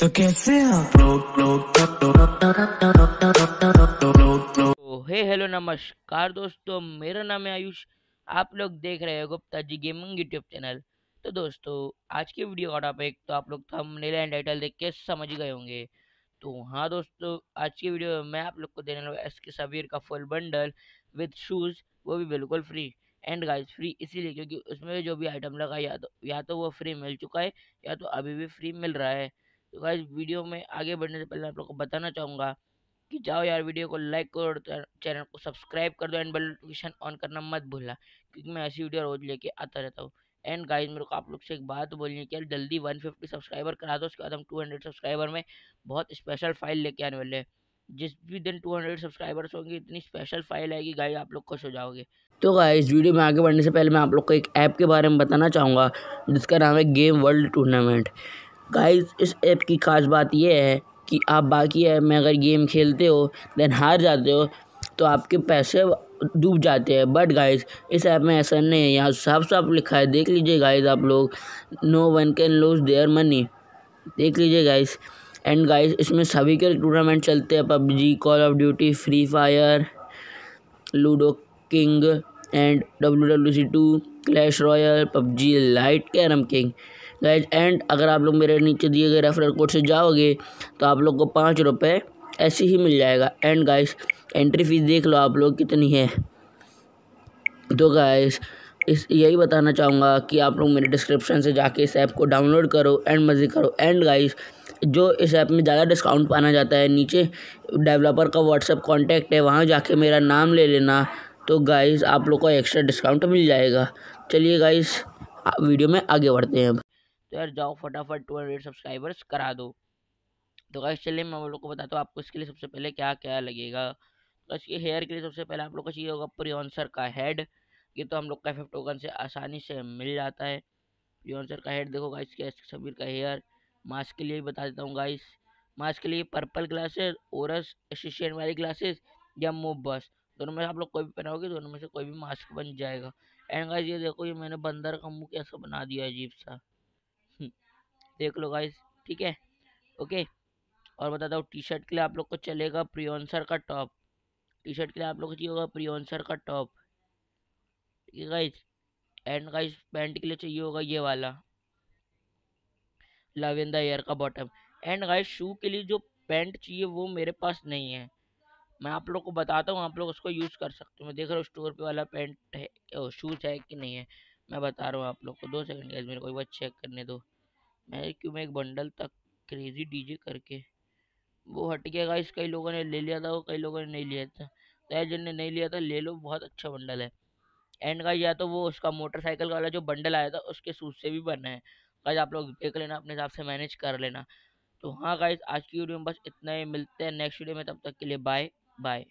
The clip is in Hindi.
तो कैसे तो हे हेलो नमस्कार दोस्तों मेरा नाम है आयुष आप लोग देख रहे हो Gupta ji gaming YouTube channel तो दोस्तों आज की वीडियो का टॉपिक तो आप लोग थंबनेल एंड टाइटल देख के समझ गए होंगे तो हाँ दोस्तों आज की वीडियो में मैं आप लोग को देने लगा एस के सबीर का फुल बंडल विथ शूज़ वो भी बिल्कुल फ्री एंड गाइस फ्री इसीलिए क्योंकि उसमें जो भी आइटम लगा या तो या तो वो फ्री मिल चुका है या तो अभी भी फ्री मिल रहा है तो गाइज वीडियो में आगे बढ़ने से पहले आप लोग को बताना चाहूँगा कि जाओ यार वीडियो को लाइक करो चैनल को सब्सक्राइब कर दो एंड बेल नोटिफिकेशन ऑन करना मत भूलना क्योंकि मैं ऐसी वीडियो रोज लेके आता रहता हूँ एंड गाइज मेरे को आप लोग से एक बात बोलनी है कि यार जल्दी 150 सब्सक्राइबर करा दो उसके बाद हम 200 सब्सक्राइबर में बहुत स्पेशल फाइल लेके आने वाले हैं जिस भी दिन 200 सब्सक्राइबर्स होंगे इतनी स्पेशल फाइल आएगी गाइज आप लोग खुश हो जाओगे तो गाइज वीडियो में आगे बढ़ने से पहले मैं आप लोग को एक ऐप के बारे में बताना चाहूँगा जिसका नाम है गेम वर्ल्ड टूर्नामेंट गाइस इस ऐप की ख़ास बात यह है कि आप बाकी ऐप में अगर गेम खेलते हो देन हार जाते हो तो आपके पैसे डूब जाते हैं बट गाइस इस ऐप में ऐसा नहीं है यहाँ साफ साफ लिखा है देख लीजिए गाइस आप लोग no one can lose their money देख लीजिए गाइस एंड गाइस इसमें सभी के टूर्नामेंट चलते हैं PUBG Call of Duty Free Fire Ludo King and W W C two Clash Royale PUBG Lite Carrom King guys and अगर आप लोग मेरे नीचे दिए गए रेफरल कोड से जाओगे तो आप लोग को पाँच रुपये ऐसे ही मिल जाएगा एंड गाइस एंट्री फीस देख लो आप लोग कितनी है तो गाइस इस यही बताना चाहूँगा कि आप लोग मेरे डिस्क्रिप्शन से जाके इस ऐप को डाउनलोड करो एंड मज़े करो एंड गाइस जो इस ऐप में ज़्यादा डिस्काउंट पाना जाता है नीचे डेवलपर का व्हाट्सअप कॉन्टैक्ट है वहाँ जाके मेरा नाम ले लेना तो गाइस आप लोग को एक्स्ट्रा डिस्काउंट मिल जाएगा चलिए गाइस वीडियो में आगे बढ़ते हैं अब तो यार जाओ फटाफट टू हंड्रेड सब्सक्राइबर्स करा दो तो गाइस चलिए मैं आप लोग को बताता हूँ आपको इसके लिए सबसे पहले क्या क्या लगेगा तो इसके हेयर के लिए सबसे पहले आप लोग को चाहिए होगा प्रियॉन्सर का हेड ये तो हम लोग का एफ टोकन से आसानी से मिल जाता है प्रियॉन्सर का हेड देखो गाइस के समीर का हेयर मास्क के लिए भी बता देता हूँ गाइस मास्क के लिए पर्पल ग्लासेस ओरस एशिशियन वाली ग्लासेस या मूव बस दोनों में आप लोग कोई भी पहनाओगे दोनों में से कोई भी मास्क बन जाएगा एंड गाइस ये देखो ये मैंने बंदर का मुंह कैसा बना दिया अजीब सा देख लो गाइस ठीक है ओके और बता दो टी शर्ट के लिए आप लोग को चलेगा प्रियंसर का टॉप टी शर्ट के लिए आप लोग को चाहिए होगा प्रियंसर का टॉप ठीक है गाइज एंड गाइज पैंट के लिए चाहिए होगा ये वाला लव एयर का बॉटम एंड गाइज शू के लिए जो पैंट चाहिए वो मेरे पास नहीं है मैं आप लोग को बताता हूँ आप लोग उसको यूज़ कर सकते हो मैं देख रहा हूँ स्टोर पे वाला पैंट है शूज़ है कि नहीं है मैं बता रहा हूँ आप लोग को दो सेकंड गाइस मेरे को एक बार चेक करने दो क्यों मैं एक बंडल था क्रेजी डीजे करके वो हट गया गाइस कई लोगों ने ले लिया था वो कई लोगों ने नहीं लिया था तो जिनने नहीं लिया था ले लो बहुत अच्छा बंडल है एंड का या तो वो उसका मोटरसाइकिल वाला जो बंडल आया था उसके सूट से भी बना है गाइज आप लोग देख लेना अपने हिसाब से मैनेज कर लेना तो हाँ गाइस आज की वीडियो में बस इतना ही मिलते हैं नेक्स्ट वीडियो में तब तक के लिए बाय बाय